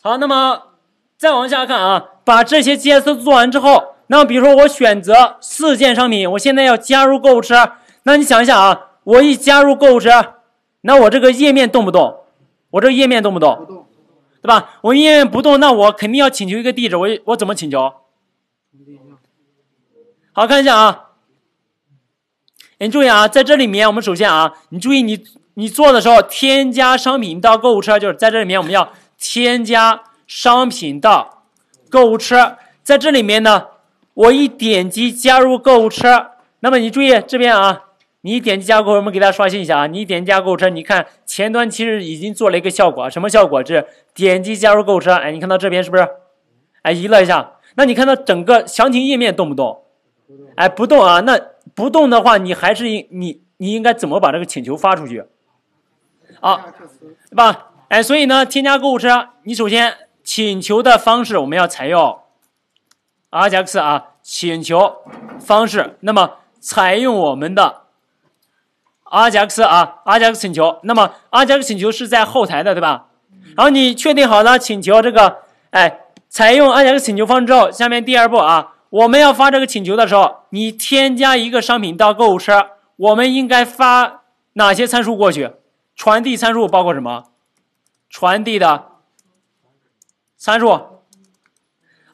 好，那么再往下看啊，把这些 JS 做完之后，那比如说我选择四件商品，我现在要加入购物车，那你想一下啊，我一加入购物车，那我这个页面动不动？我这页面动不动？对吧？我页面不动，那我肯定要请求一个地址，我我怎么请求？好看一下啊，你注意啊，在这里面我们首先啊，你注意你你做的时候添加商品到购物车，就是在这里面我们要。添加商品到购物车，在这里面呢，我一点击加入购物车，那么你注意这边啊，你点击加入购物车，我们给大家刷新一下啊，你点击加入购物车，你看前端其实已经做了一个效果，什么效果？是点击加入购物车，哎，你看到这边是不是？哎，移了一下，那你看到整个详情页面动不动？不动，哎，不动啊，那不动的话，你还是你你应该怎么把这个请求发出去啊？对吧？哎，所以呢，添加购物车，你首先请求的方式我们要采用 R 加 X 啊，请求方式，那么采用我们的 R 加 X 啊，R 加 X 请求，那么 R 加 X 请求是在后台的，对吧？然后你确定好了请求这个，哎，采用 R 加 X 请求方式之后，下面第二步啊，我们要发这个请求的时候，你添加一个商品到购物车，我们应该发哪些参数过去？传递参数包括什么？传递的参数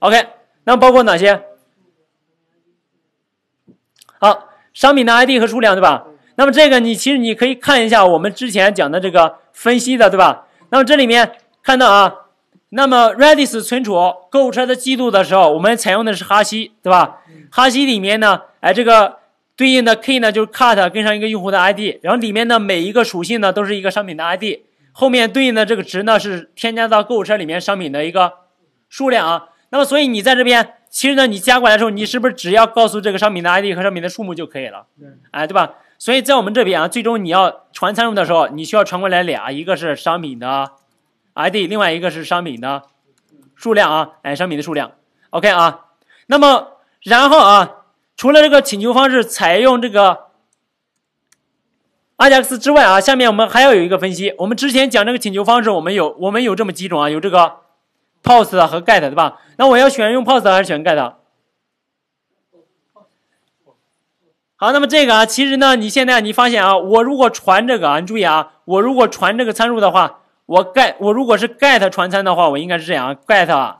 ，OK，那包括哪些？好，商品的 ID 和数量，对吧？那么这个你其实你可以看一下我们之前讲的这个分析的，对吧？那么这里面看到啊，那么 Redis 存储购物车的记录的时候，我们采用的是哈希，对吧？哈希里面呢，哎，这个对应的 K 呢就是 c u t 跟上一个用户的 ID，然后里面的每一个属性呢都是一个商品的 ID。后面对应的这个值呢，是添加到购物车里面商品的一个数量啊。那么，所以你在这边，其实呢，你加过来的时候，你是不是只要告诉这个商品的 ID 和商品的数目就可以了？对，哎，对吧？所以在我们这边啊，最终你要传参数的时候，你需要传过来俩，一个是商品的 ID，另外一个是商品的数量啊，哎，商品的数量。OK 啊，那么然后啊，除了这个请求方式采用这个。阿贾克 x 之外啊，下面我们还要有一个分析。我们之前讲这个请求方式，我们有我们有这么几种啊，有这个 POST 和 GET，对吧？那我要选用 POST 还是选 GET？好，那么这个啊，其实呢，你现在你发现啊，我如果传这个啊，你注意啊，我如果传这个参数的话，我 GET 我如果是 GET 传参的话，我应该是这样啊，GET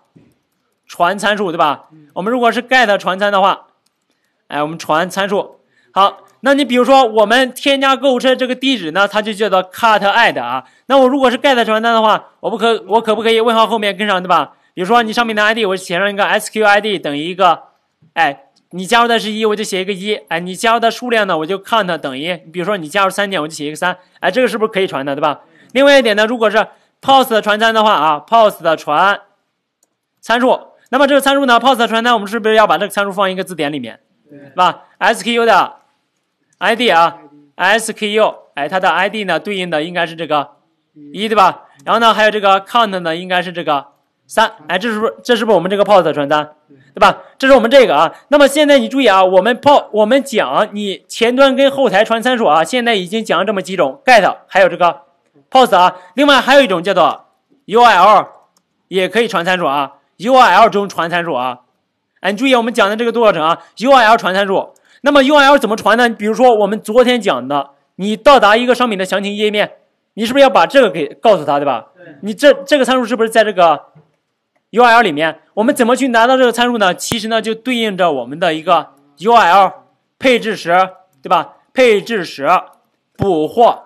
传参数，对吧？我们如果是 GET 传参的话，哎，我们传参数，好。那你比如说我们添加购物车这个地址呢，它就叫做 cart id 啊。那我如果是 get 传单的话，我不可我可不可以问号后面跟上对吧？比如说你上面的 id 我写上一个 s q u id 等于一个，哎，你加入的是一，我就写一个一。哎，你加入的数量呢，我就 count 等于，比如说你加入三点，我就写一个三。哎，这个是不是可以传的对吧？另外一点呢，如果是 post 传单的话啊，post 的传参数，那么这个参数呢，post 传单我们是不是要把这个参数放一个字典里面，是吧 s q 的 id 啊，sku，哎，它的 id 呢对应的应该是这个一对吧？然后呢，还有这个 count 呢，应该是这个三，哎，这是不是这是不是我们这个 post 传单，对吧？这是我们这个啊。那么现在你注意啊，我们 po 我们讲你前端跟后台传参数啊，现在已经讲了这么几种 get，还有这个 post 啊，另外还有一种叫做 url，也可以传参数啊，url 中传参数啊，哎，你注意我们讲的这个多少种啊，url 传参数。那么 U L 怎么传呢？比如说我们昨天讲的，你到达一个商品的详情页面，你是不是要把这个给告诉他，对吧？对。你这这个参数是不是在这个 U L 里面？我们怎么去拿到这个参数呢？其实呢，就对应着我们的一个 U L 配置时，对吧？配置时补货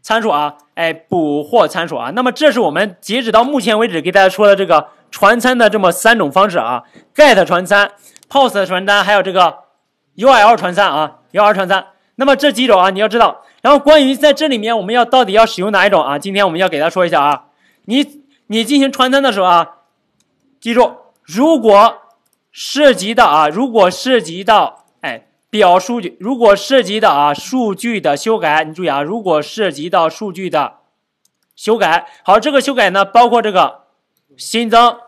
参数啊，哎，补货参数啊。那么这是我们截止到目前为止给大家说的这个传参的这么三种方式啊：get 传参、post 传单，还有这个。U L 传三啊，U L 传三。那么这几种啊，你要知道。然后关于在这里面，我们要到底要使用哪一种啊？今天我们要给大家说一下啊。你你进行传单的时候啊，记住，如果涉及到啊，如果涉及到哎表数据，如果涉及到啊数据的修改，你注意啊，如果涉及到数据的修改，好，这个修改呢，包括这个新增、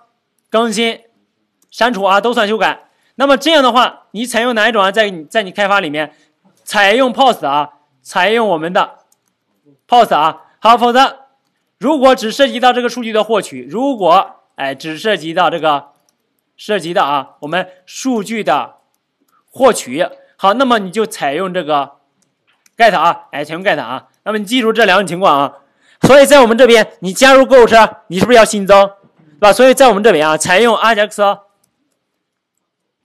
更新、删除啊，都算修改。那么这样的话，你采用哪一种啊？在你，在你开发里面，采用 POS 啊，采用我们的 POS 啊。好，否则如果只涉及到这个数据的获取，如果哎只涉及到这个涉及的啊，我们数据的获取，好，那么你就采用这个 GET 啊，哎，采用 GET 啊。那么你记住这两种情况啊。所以在我们这边，你加入购物车，你是不是要新增，对吧？所以在我们这边啊，采用 r n d x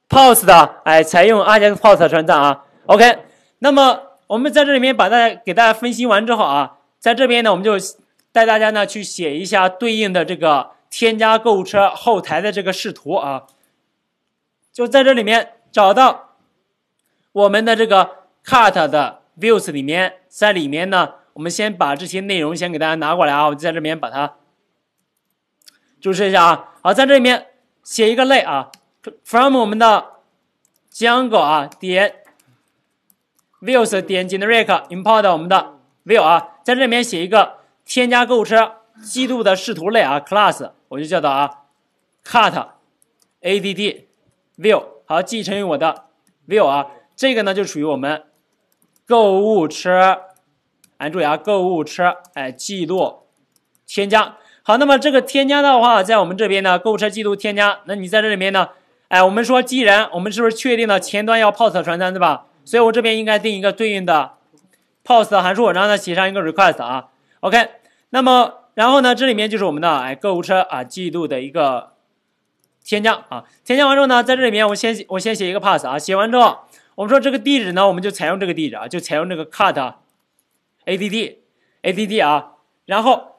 Post 的，哎，采用 r j 的 x Post 传参啊，OK。那么我们在这里面把大家给大家分析完之后啊，在这边呢，我们就带大家呢去写一下对应的这个添加购物车后台的这个视图啊，就在这里面找到我们的这个 Cart 的 Views 里面，在里面呢，我们先把这些内容先给大家拿过来啊，我就在这边把它注释一下啊。好，在这里面写一个类啊。from 我们的 Django 啊，点 views 点 generic import 我们的 view 啊，在这里面写一个添加购物车记录的视图类啊，class 我就叫做啊 c u t add view 好，继承于我的 view 啊，这个呢就属于我们购物车，注意啊，购物车哎记录添加好，那么这个添加的话，在我们这边呢，购物车记录添加，那你在这里面呢？哎，我们说，既然我们是不是确定了前端要 post 传单，对吧？所以我这边应该定一个对应的 post 函数，然后呢写上一个 request 啊。OK，那么然后呢，这里面就是我们的哎购物车啊，季度的一个添加啊。添加完之后呢，在这里面我先我先写一个 pass 啊，写完之后，我们说这个地址呢，我们就采用这个地址啊，就采用这个 c u t add add 啊，然后。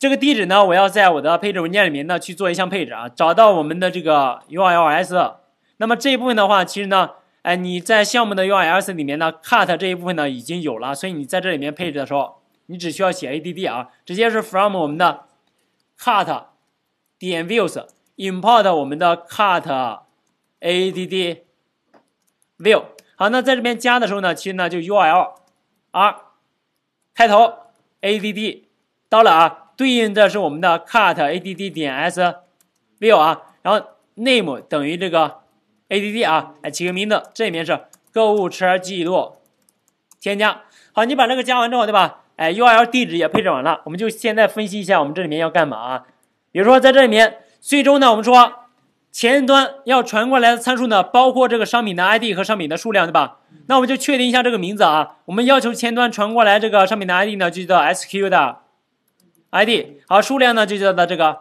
这个地址呢，我要在我的配置文件里面呢去做一项配置啊。找到我们的这个 URLs，那么这一部分的话，其实呢，哎，你在项目的 URLs 里面呢，cut 这一部分呢已经有了，所以你在这里面配置的时候，你只需要写 add 啊，直接是 from 我们的 cut 点 views import 我们的 cut add view。好，那在这边加的时候呢，其实呢就 URL 开头 add 到了啊。对应的是我们的 cut add 点 s 六啊，然后 name 等于这个 add 啊，哎，起个名字，这里面是购物车记录添加。好，你把这个加完之后，对吧？哎，U L 地址也配置完了，我们就现在分析一下我们这里面要干嘛啊？比如说在这里面，最终呢，我们说前端要传过来的参数呢，包括这个商品的 I D 和商品的数量，对吧？那我们就确定一下这个名字啊，我们要求前端传过来这个商品的 I D 呢，就叫 s q 的。ID 好，数量呢就叫做这个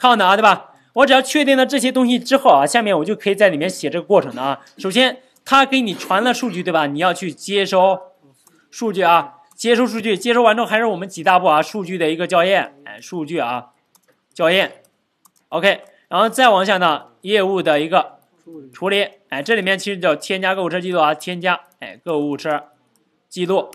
count 啊，对吧？我只要确定了这些东西之后啊，下面我就可以在里面写这个过程的啊。首先，他给你传了数据，对吧？你要去接收数据啊，接收数据，接收完之后还是我们几大步啊，数据的一个校验，哎，数据啊，校验，OK，然后再往下呢，业务的一个处理，哎，这里面其实叫添加购物车记录啊，添加，哎，购物车记录。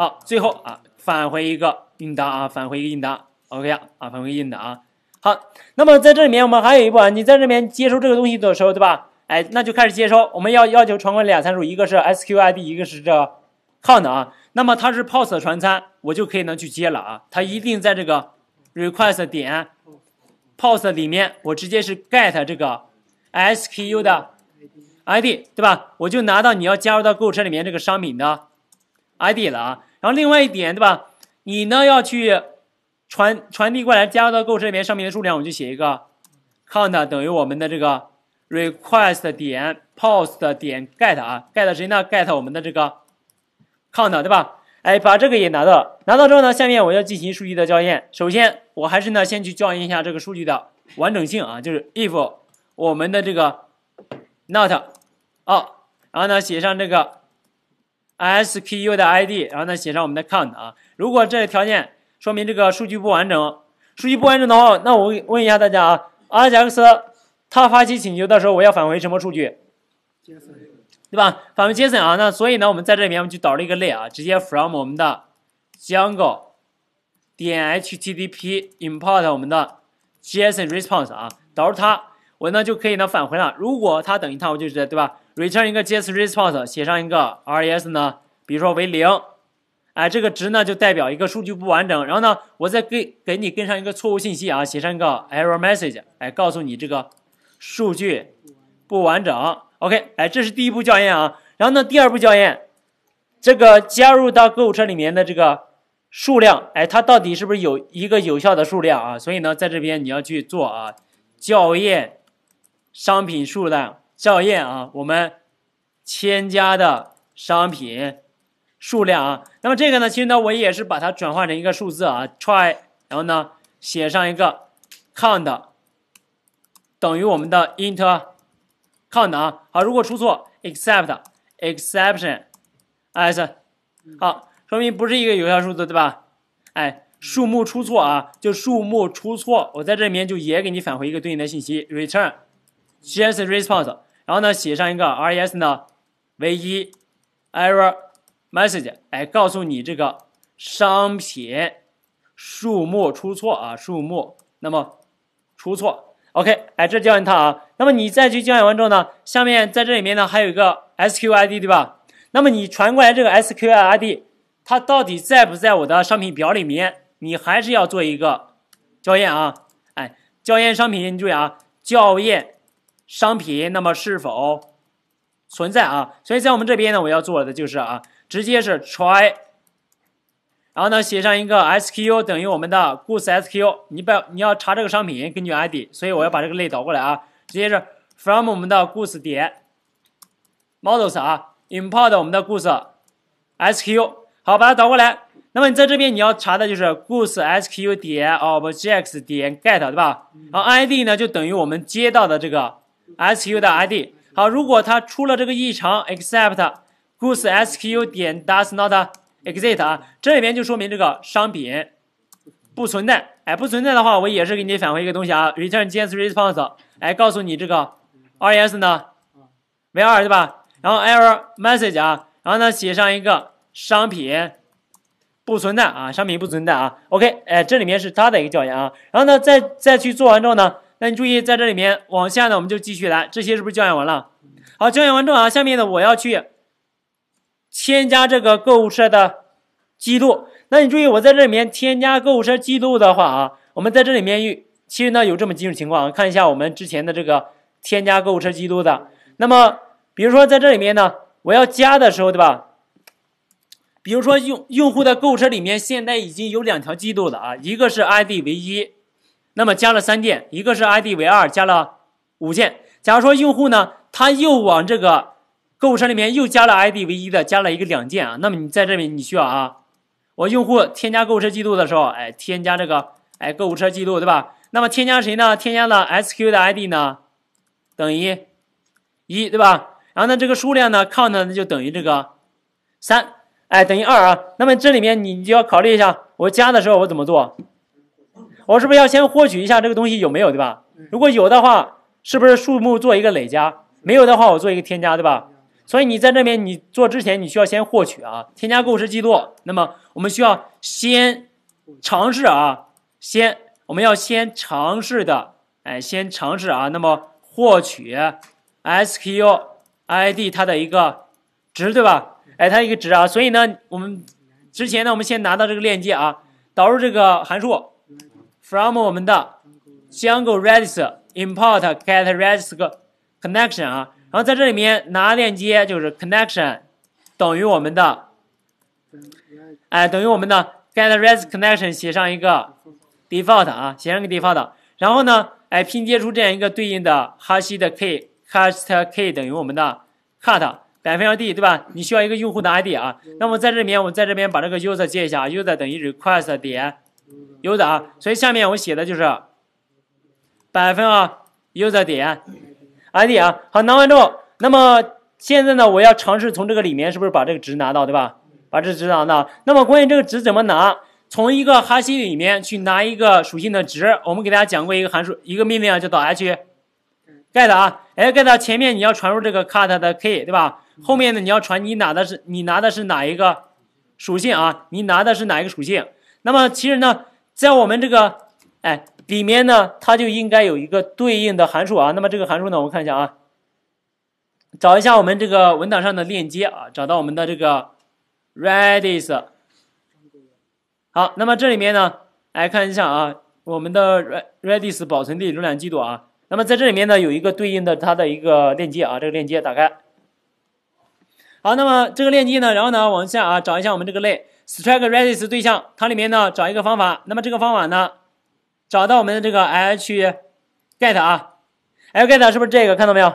好，最后啊，返回一个应答啊，返回一个应答，OK 啊，返回应答啊。好，那么在这里面我们还有一步啊，你在这边接收这个东西的时候，对吧？哎，那就开始接收，我们要要求传过来俩参数，一个是 s q ID，一个是这 count 啊。那么它是 POST 传参，我就可以能去接了啊。它一定在这个 request 点 POST 里面，我直接是 get 这个 SKU 的 ID，对吧？我就拿到你要加入到购物车里面这个商品的 ID 了啊。然后另外一点，对吧？你呢要去传传递过来，加入到购物车里面，上面的数量我就写一个 count 等于我们的这个 request 点 post 点 get 啊 get 谁呢？get 我们的这个 count 对吧？哎，把这个也拿到拿到之后呢，下面我要进行数据的校验。首先，我还是呢先去校验一下这个数据的完整性啊，就是 if 我们的这个 not 啊，然后呢写上这个。SKU 的 ID，然后呢写上我们的 count 啊。如果这个条件说明这个数据不完整，数据不完整的话，那我问一下大家啊，Ajax 他发起请求的时候，我要返回什么数据？JSON，对吧？返回 JSON 啊。那所以呢，我们在这里面我们就导了一个类啊，直接 from 我们的 django 点 HTTP import 我们的 JSONResponse 啊，导入它，我呢就可以呢返回了。如果它等于它，我就直接对吧？return 一个 j s response，写上一个 RES 呢，比如说为零，哎，这个值呢就代表一个数据不完整。然后呢，我再给给你跟上一个错误信息啊，写上一个 error message，哎，告诉你这个数据不完整。OK，哎，这是第一步校验啊。然后呢，第二步校验，这个加入到购物车里面的这个数量，哎，它到底是不是有一个有效的数量啊？所以呢，在这边你要去做啊，校验商品数量。校验啊，我们添加的商品数量啊，那么这个呢，其实呢，我也是把它转换成一个数字啊，try，然后呢写上一个 count 等于我们的 int count 啊，好，如果出错，except exception as 好，说明不是一个有效数字，对吧？哎，数目出错啊，就数目出错，我在这里面就也给你返回一个对应的信息，return j s t response。然后呢，写上一个 R E S 呢为一 error message，哎，告诉你这个商品数目出错啊，数目那么出错，OK，哎，这校你套啊。那么你再去校验完之后呢，下面在这里面呢还有一个 S Q I D 对吧？那么你传过来这个 S Q I D，它到底在不在我的商品表里面？你还是要做一个校验啊，哎，校验商品，你注意啊，校验。商品那么是否存在啊？所以在我们这边呢，我要做的就是啊，直接是 try，然后呢写上一个 sku 等于我们的 goods sku，你把你要查这个商品根据 id，所以我要把这个类导过来啊，直接是 from 我们的 goods 点 models 啊，import 我们的 goods sku，好把它导过来。那么你在这边你要查的就是 goods sku 点 objects 点 get 对吧？然后 id 呢就等于我们接到的这个。S U 的 I D 好，如果它出了这个异常，except goods S Q U 点 does not exist 啊，这里面就说明这个商品不存在，哎，不存在的话，我也是给你返回一个东西啊，return j s o response，哎，告诉你这个 R E S 呢为二对吧？然后 error message 啊，然后呢写上一个商品不存在啊，商品不存在啊，OK，哎，这里面是它的一个校验啊，然后呢，再再去做完之后呢。那你注意在这里面往下呢，我们就继续来，这些是不是教验完了？好，教验完之后啊，下面呢我要去添加这个购物车的记录。那你注意我在这里面添加购物车记录的话啊，我们在这里面有，其实呢有这么几种情况，看一下我们之前的这个添加购物车记录的。那么比如说在这里面呢，我要加的时候，对吧？比如说用用户的购物车里面现在已经有两条记录了啊，一个是 ID 为一。那么加了三件，一个是 ID 为二，加了五件。假如说用户呢，他又往这个购物车里面又加了 ID 为一的，加了一个两件啊。那么你在这里你需要啊，我用户添加购物车记录的时候，哎，添加这个哎购物车记录对吧？那么添加谁呢？添加了 SQ 的 ID 呢？等于一，对吧？然后呢，这个数量呢，count 呢就等于这个三，哎，等于二啊。那么这里面你就要考虑一下，我加的时候我怎么做？我是不是要先获取一下这个东西有没有，对吧？如果有的话，是不是数目做一个累加？没有的话，我做一个添加，对吧？所以你在那边你做之前，你需要先获取啊，添加购物车记录。那么我们需要先尝试啊，先我们要先尝试的，哎，先尝试啊。那么获取 SKU ID 它的一个值，对吧？哎，它一个值啊。所以呢，我们之前呢，我们先拿到这个链接啊，导入这个函数。from 我们的 Django Redis import get_redis_connection 啊，然后在这里面拿链接就是 connection 等于我们的，哎等于我们的 get_redis_connection 写上一个 default 啊，写上个 default，然后呢，哎拼接出这样一个对应的哈希的 k c a s t k 等于我们的 cut 百分号 d 对吧？你需要一个用户的 ID 啊，那么在这里面我在这边把这个 user 接一下啊，user 等于 request 点 user 啊，所以下面我写的就是百分啊，user 点 I D 啊，好拿完之后，那么现在呢，我要尝试从这个里面是不是把这个值拿到，对吧？把这值拿到，那么关于这个值怎么拿？从一个哈希里面去拿一个属性的值，我们给大家讲过一个函数，一个命令啊，叫 get 啊，哎 get 前面你要传入这个 cut 的 key 对吧？后面呢你要传你拿的是你拿的是哪一个属性啊？你拿的是哪一个属性？那么其实呢，在我们这个哎里面呢，它就应该有一个对应的函数啊。那么这个函数呢，我看一下啊，找一下我们这个文档上的链接啊，找到我们的这个 Redis。好，那么这里面呢，来看一下啊，我们的 Redis 保存的浏览记录啊。那么在这里面呢，有一个对应的它的一个链接啊，这个链接打开。好，那么这个链接呢，然后呢往下啊，找一下我们这个类。s t r i k e r e d i s 对象，它里面呢找一个方法，那么这个方法呢，找到我们的这个 h get 啊，h get 是不是这个？看到没有？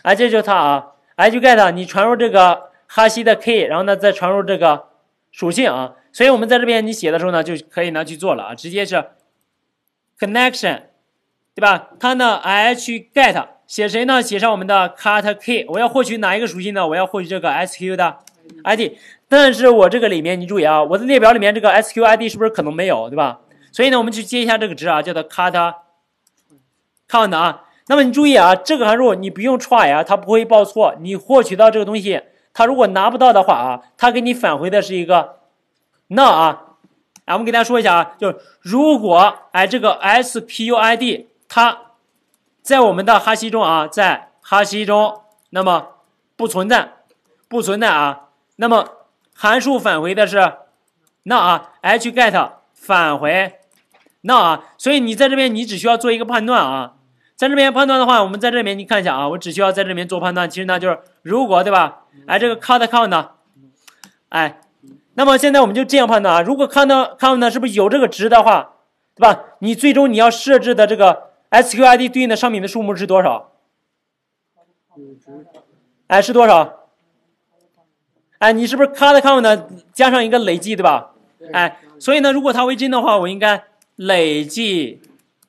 哎，这就是它啊，h get 你传入这个哈希的 key，然后呢再传入这个属性啊，所以我们在这边你写的时候呢，就可以呢去做了啊，直接是 connection，对吧？它呢 h get 写谁呢？写上我们的 cut key，我要获取哪一个属性呢？我要获取这个 sku 的 id。但是我这个里面，你注意啊，我的列表里面这个 S Q I D 是不是可能没有，对吧？所以呢，我们去接一下这个值啊，叫做 cut，cut 啊。那么你注意啊，这个函数你不用 try 啊，它不会报错。你获取到这个东西，它如果拿不到的话啊，它给你返回的是一个 n o l 啊。我们给大家说一下啊，就是如果哎这个 S P U I D 它在我们的哈希中啊，在哈希中那么不存在，不存在啊，那么函数返回的是，None，h_get 返回 None，所以你在这边你只需要做一个判断啊，在这边判断的话，我们在这边你看一下啊，我只需要在这边做判断，其实呢就是如果对吧，哎这个 c u t c o u n t 哎，那么现在我们就这样判断啊，如果看到 c n t c o u n t 是不是有这个值的话，对吧？你最终你要设置的这个 s q u ID 对应的商品的数目是多少？哎是多少？哎，你是不是 count count 呢？加上一个累计，对吧？哎，所以呢，如果它为真的话，我应该累计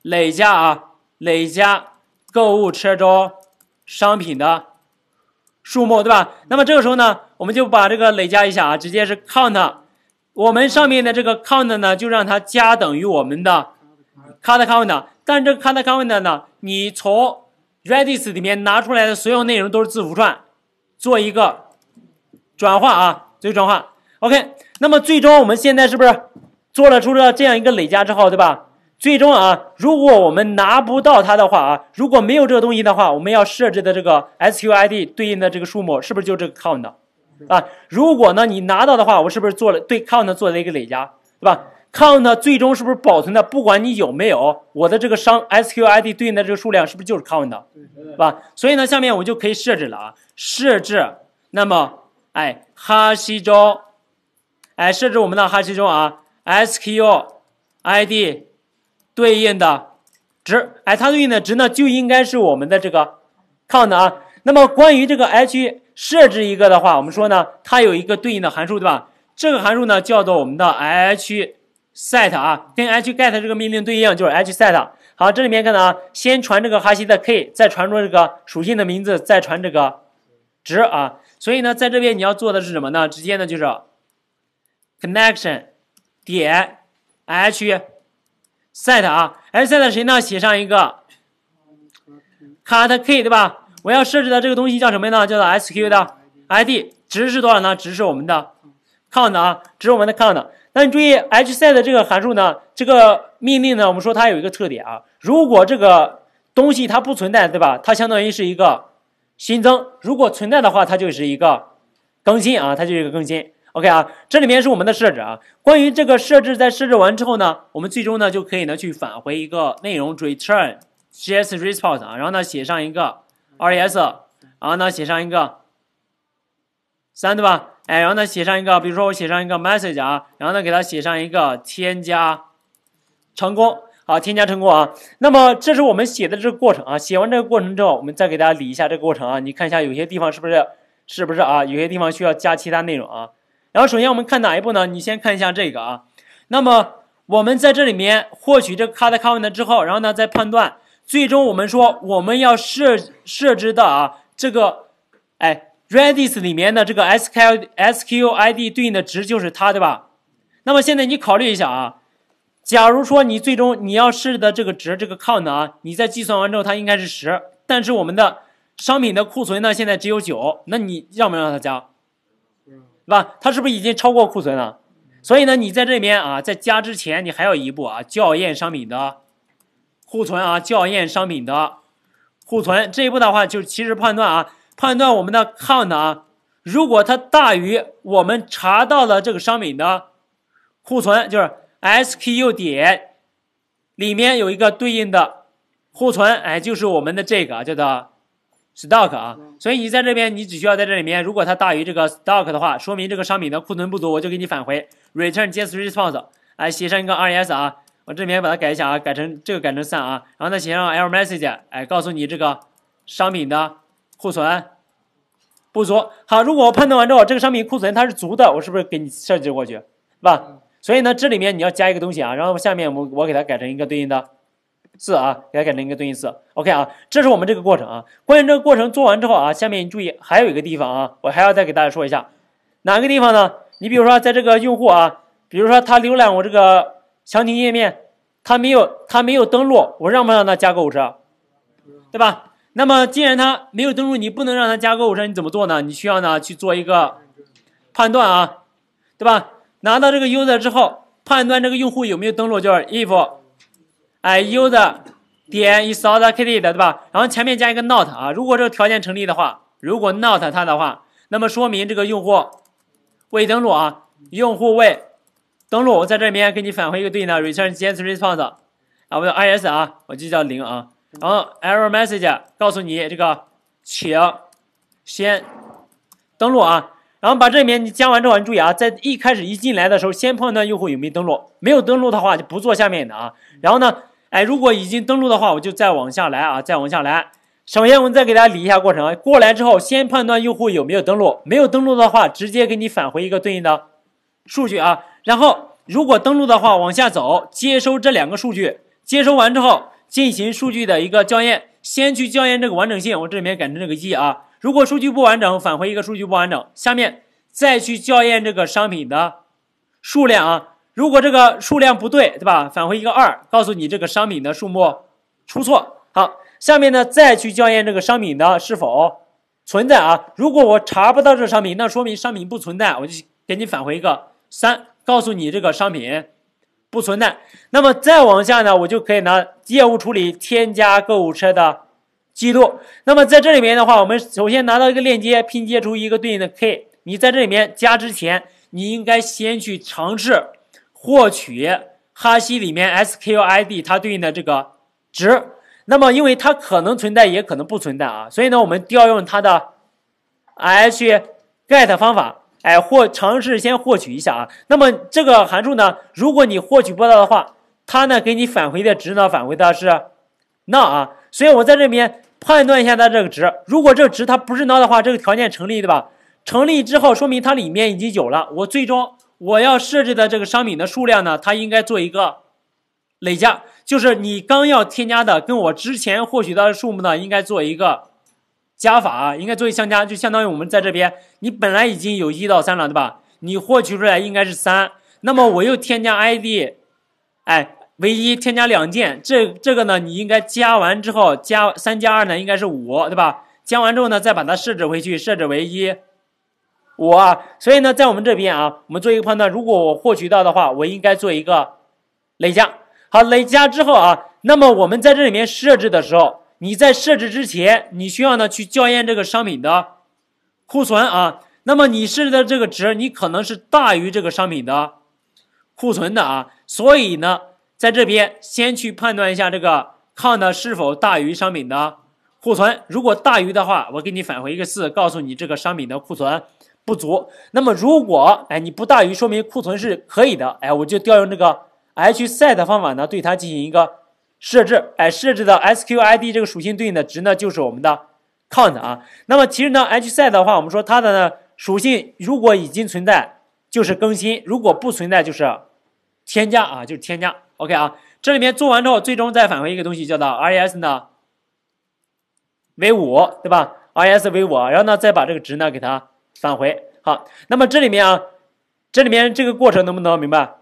累加啊，累加购物车中商品的数目，对吧？那么这个时候呢，我们就把这个累加一下啊，直接是 count，我们上面的这个 count 呢，就让它加等于我们的 count count 但这个 count count 呢，你从 Redis 里面拿出来的所有内容都是字符串，做一个。转化啊，最后转化，OK。那么最终我们现在是不是做了出了这样一个累加之后，对吧？最终啊，如果我们拿不到它的话啊，如果没有这个东西的话，我们要设置的这个 S Q I D 对应的这个数目是不是就这个 count 啊？如果呢你拿到的话，我是不是做了对 count 做了一个累加，对吧？count 最终是不是保存的，不管你有没有我的这个商 S Q I D 对应的这个数量，是不是就是 count 对吧？所以呢，下面我就可以设置了啊，设置那么。哎，哈希中，哎，设置我们的哈希中啊，S Q U I D 对应的值，哎，它对应的值呢就应该是我们的这个 count 啊。那么关于这个 H 设置一个的话，我们说呢，它有一个对应的函数，对吧？这个函数呢叫做我们的 H set 啊，跟 H get 这个命令对应，就是 H set。好，这里面看到啊，先传这个哈希的 K，再传出这个属性的名字，再传这个值啊。所以呢，在这边你要做的是什么呢？直接呢就是 connection 点 h set 啊，h set 谁呢？写上一个 c u t k 对吧？我要设置的这个东西叫什么呢？叫做 s q 的 i d 值是多少呢？值是我们的 count 啊，值是我们的 count。那你注意 h set 这个函数呢，这个命令呢，我们说它有一个特点啊，如果这个东西它不存在，对吧？它相当于是一个。新增，如果存在的话，它就是一个更新啊，它就是一个更新。OK 啊，这里面是我们的设置啊。关于这个设置，在设置完之后呢，我们最终呢就可以呢去返回一个内容，return js response 啊，然后呢写上一个 res，然后呢写上一个三对吧？哎，然后呢写上一个，比如说我写上一个 message 啊，然后呢给它写上一个添加成功。好，添加成功啊。那么这是我们写的这个过程啊。写完这个过程之后，我们再给大家理一下这个过程啊。你看一下，有些地方是不是，是不是啊？有些地方需要加其他内容啊。然后首先我们看哪一步呢？你先看一下这个啊。那么我们在这里面获取这个 c u t c o u n t 之后，然后呢再判断。最终我们说我们要设设置的啊这个，哎 redis 里面的这个 sql sql id 对应的值就是它，对吧？那么现在你考虑一下啊。假如说你最终你要试的这个值，这个 count 啊，你在计算完之后它应该是十，但是我们的商品的库存呢现在只有九，那你让不让他加？是吧？他是不是已经超过库存了？所以呢，你在这边啊，在加之前你还要一步啊，校验商品的库存啊，校验商品的库存这一步的话，就其实判断啊，判断我们的 count 啊，如果它大于我们查到的这个商品的库存，就是。SKU 点里面有一个对应的库存，哎，就是我们的这个叫做 stock 啊，所以你在这边，你只需要在这里面，如果它大于这个 stock 的话，说明这个商品的库存不足，我就给你返回 return j s response，哎，写上一个 R E S 啊，我这边把它改一下啊，改成这个改成三啊，然后再写上 error message，哎，告诉你这个商品的库存不足。好，如果我判断完之后，这个商品库存它是足的，我是不是给你设置过去，是吧？所以呢，这里面你要加一个东西啊，然后下面我我给它改成一个对应的字啊，给它改成一个对应字。OK 啊，这是我们这个过程啊。关于这个过程做完之后啊，下面你注意还有一个地方啊，我还要再给大家说一下，哪个地方呢？你比如说在这个用户啊，比如说他浏览我这个详情页面，他没有他没有登录，我让不让他加购物车，对吧？那么既然他没有登录，你不能让他加购物车，你怎么做呢？你需要呢去做一个判断啊，对吧？拿到这个 user 之后，判断这个用户有没有登录，就是 if i user 点 is a t h e n i t y 的，对吧？然后前面加一个 not 啊，如果这个条件成立的话，如果 not 它的话，那么说明这个用户未登录啊，用户未登录，我在这边给你返回一个对应的 return g e n r e s p o n s e 啊，不是 is 啊，我就叫零啊，然后 error message 告诉你这个请先登录啊。然后把这里面你加完之后，你注意啊，在一开始一进来的时候，先判断用户有没有登录，没有登录的话就不做下面的啊。然后呢，哎，如果已经登录的话，我就再往下来啊，再往下来。首先，我们再给大家理一下过程啊。过来之后，先判断用户有没有登录，没有登录的话，直接给你返回一个对应的数据啊。然后，如果登录的话，往下走，接收这两个数据，接收完之后进行数据的一个校验，先去校验这个完整性，我这里面改成这个一啊。如果数据不完整，返回一个数据不完整。下面再去校验这个商品的数量啊，如果这个数量不对，对吧？返回一个二，告诉你这个商品的数目出错。好，下面呢再去校验这个商品的是否存在啊，如果我查不到这商品，那说明商品不存在，我就给你返回一个三，告诉你这个商品不存在。那么再往下呢，我就可以拿业务处理添加购物车的。记录。那么在这里面的话，我们首先拿到一个链接，拼接出一个对应的 k 你在这里面加之前，你应该先去尝试获取哈希里面 sqlid 它对应的这个值。那么因为它可能存在，也可能不存在啊，所以呢，我们调用它的 h get 方法，哎，或尝试先获取一下啊。那么这个函数呢，如果你获取不到的话，它呢给你返回的值呢，返回的是 None 啊。所以我在这边。判断一下它这个值，如果这个值它不是 null 的话，这个条件成立，对吧？成立之后，说明它里面已经有了。我最终我要设置的这个商品的数量呢，它应该做一个累加，就是你刚要添加的跟我之前获取到的数目呢，应该做一个加法，应该做一相加，就相当于我们在这边，你本来已经有一到三了，对吧？你获取出来应该是三，那么我又添加 ID，哎。为一，添加两件，这这个呢，你应该加完之后加三加二呢，应该是五，对吧？加完之后呢，再把它设置回去，设置为一五啊。所以呢，在我们这边啊，我们做一个判断，如果我获取到的话，我应该做一个累加。好，累加之后啊，那么我们在这里面设置的时候，你在设置之前，你需要呢去校验这个商品的库存啊。那么你设置的这个值，你可能是大于这个商品的库存的啊，所以呢。在这边先去判断一下这个 count 是否大于商品的库存，如果大于的话，我给你返回一个四，告诉你这个商品的库存不足。那么如果哎你不大于，说明库存是可以的，哎我就调用这个 h set 方法呢，对它进行一个设置，哎设置的 s q i d 这个属性对应的值呢就是我们的 count 啊。那么其实呢 h set 的话，我们说它的呢属性如果已经存在就是更新，如果不存在就是添加啊，就是添加。OK 啊，这里面做完之后，最终再返回一个东西，叫做 RES 呢 V 五，对吧？RES V 五，然后呢再把这个值呢给它返回。好，那么这里面啊，这里面这个过程能不能明白？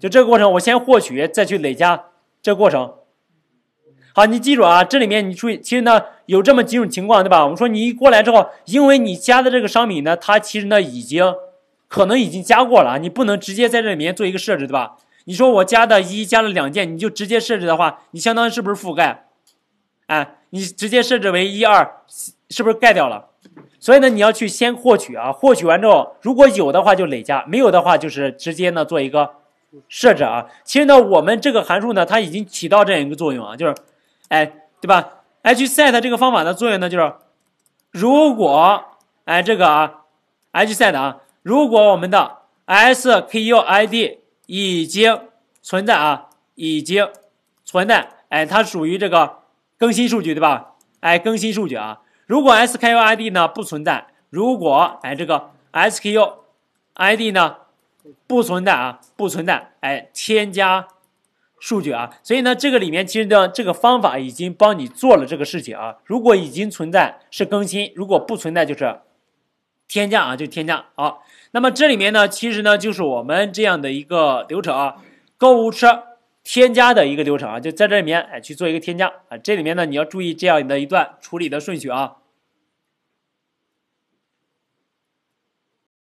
就这个过程，我先获取，再去累加，这过程。好，你记住啊，这里面你注意，其实呢有这么几种情况，对吧？我们说你一过来之后，因为你加的这个商品呢，它其实呢已经可能已经加过了，你不能直接在这里面做一个设置，对吧？你说我加的一加了两件，你就直接设置的话，你相当于是不是覆盖？哎，你直接设置为一二，是不是盖掉了？所以呢，你要去先获取啊，获取完之后，如果有的话就累加，没有的话就是直接呢做一个设置啊。其实呢，我们这个函数呢，它已经起到这样一个作用啊，就是，哎，对吧？h set 这个方法的作用呢，就是如果哎这个啊，h set 啊，如果我们的 s k u i d 已经存在啊，已经存在，哎，它属于这个更新数据对吧？哎，更新数据啊。如果 SKU ID 呢不存在，如果哎这个 SKU ID 呢不存在啊，不存在，哎，添加数据啊。所以呢，这个里面其实呢，这个方法已经帮你做了这个事情啊。如果已经存在是更新，如果不存在就是。添加啊，就添加好。那么这里面呢，其实呢就是我们这样的一个流程啊，购物车添加的一个流程啊，就在这里面哎去做一个添加啊。这里面呢你要注意这样的一段处理的顺序啊。